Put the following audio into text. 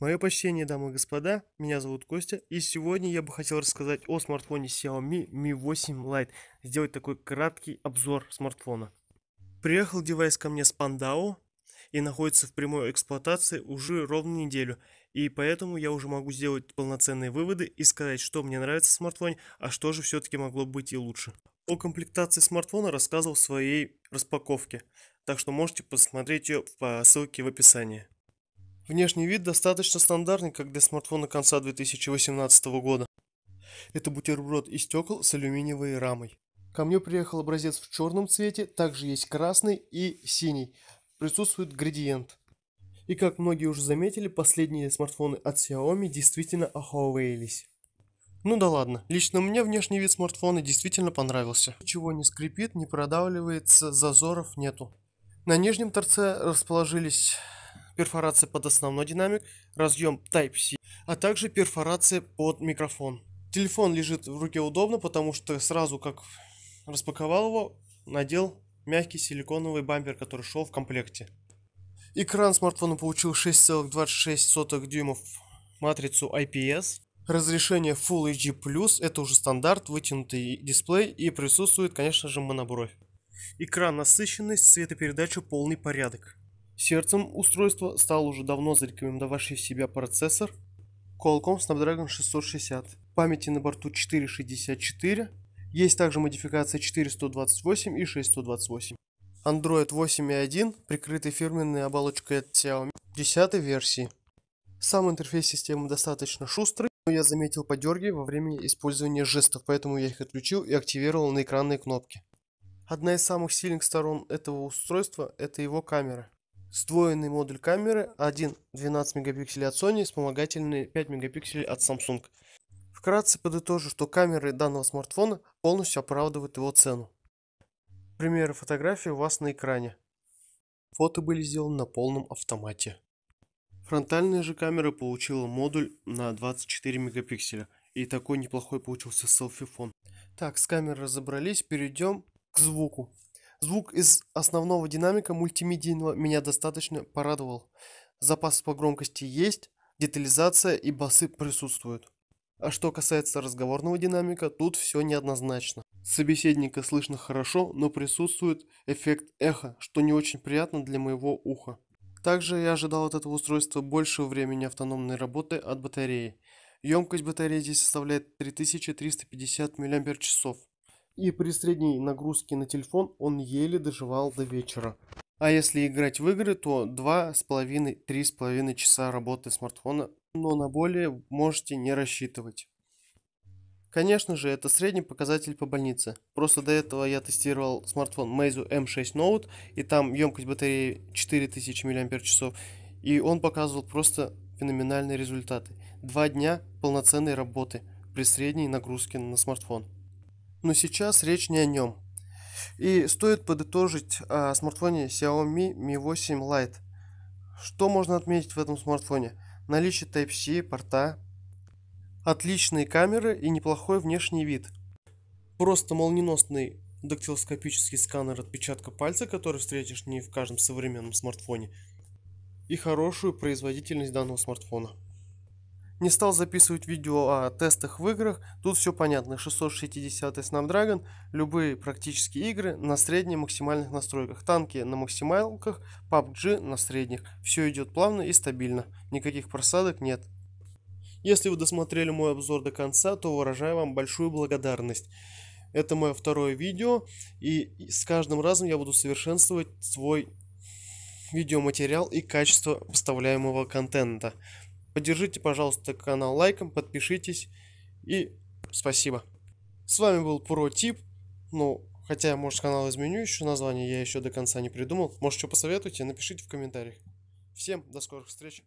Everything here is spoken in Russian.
Мое почтение, дамы и господа, меня зовут Костя, и сегодня я бы хотел рассказать о смартфоне Xiaomi Mi 8 Lite, сделать такой краткий обзор смартфона. Приехал девайс ко мне с Пандао и находится в прямой эксплуатации уже ровно неделю, и поэтому я уже могу сделать полноценные выводы и сказать, что мне нравится в смартфоне, а что же все-таки могло быть и лучше. О комплектации смартфона рассказывал в своей распаковке, так что можете посмотреть ее по ссылке в описании. Внешний вид достаточно стандартный, как для смартфона конца 2018 года. Это бутерброд из стекол с алюминиевой рамой. Ко мне приехал образец в черном цвете, также есть красный и синий. Присутствует градиент. И как многие уже заметили, последние смартфоны от Xiaomi действительно охуэлись. Ну да ладно, лично мне внешний вид смартфона действительно понравился. Ничего не скрипит, не продавливается, зазоров нету. На нижнем торце расположились перфорация под основной динамик, разъем Type-C, а также перфорация под микрофон. Телефон лежит в руке удобно, потому что сразу как распаковал его, надел мягкий силиконовый бампер, который шел в комплекте. Экран смартфона получил 6,26 дюймов матрицу IPS. Разрешение Full HD+, это уже стандарт, вытянутый дисплей и присутствует, конечно же, монобровь. Экран насыщенный, цветопередача полный порядок. Сердцем устройства стал уже давно зарекомендовавший себя процессор Qualcomm Snapdragon 660, памяти на борту 464, есть также модификация 428 и 628. Android 8.1, прикрытый фирменной оболочкой от Xiaomi 10 версии. Сам интерфейс системы достаточно шустрый, но я заметил подерги во время использования жестов, поэтому я их отключил и активировал на экранные кнопки. Одна из самых сильных сторон этого устройства – это его камера. Сдвоенный модуль камеры, один 12 мегапикселей от Sony, вспомогательные 5 мегапикселей от Samsung. Вкратце подытожу, что камеры данного смартфона полностью оправдывают его цену. Примеры фотографий у вас на экране. Фото были сделаны на полном автомате. Фронтальная же камера получила модуль на 24 мегапикселя. И такой неплохой получился селфи-фон. Так, с камерой разобрались, перейдем к звуку. Звук из основного динамика мультимедийного меня достаточно порадовал. Запас по громкости есть, детализация и басы присутствуют. А что касается разговорного динамика, тут все неоднозначно. Собеседника слышно хорошо, но присутствует эффект эха, что не очень приятно для моего уха. Также я ожидал от этого устройства больше времени автономной работы от батареи. Емкость батареи здесь составляет 3350 мАч и при средней нагрузке на телефон он еле доживал до вечера. А если играть в игры, то 2,5-3,5 часа работы смартфона, но на более можете не рассчитывать. Конечно же, это средний показатель по больнице. Просто до этого я тестировал смартфон Meizu M6 эм Note, и там емкость батареи 4000 мАч, и он показывал просто феноменальные результаты. Два дня полноценной работы при средней нагрузке на смартфон но сейчас речь не о нем. И стоит подытожить о смартфоне Xiaomi Mi 8 Lite. Что можно отметить в этом смартфоне? Наличие Type-C, порта, отличные камеры и неплохой внешний вид. Просто молниеносный дактилоскопический сканер отпечатка пальца, который встретишь не в каждом современном смартфоне, и хорошую производительность данного смартфона. Не стал записывать видео о тестах в играх, тут все понятно, 660 Snapdragon, любые практически игры на средних максимальных настройках, танки на максималках, PUBG на средних, все идет плавно и стабильно, никаких просадок нет. Если вы досмотрели мой обзор до конца, то выражаю вам большую благодарность. Это мое второе видео, и с каждым разом я буду совершенствовать свой видеоматериал и качество поставляемого контента. Поддержите, пожалуйста, канал лайком, подпишитесь и спасибо. С вами был Протип. Ну, хотя, может, канал изменю еще название, я еще до конца не придумал. Может, что посоветуете, напишите в комментариях. Всем до скорых встреч.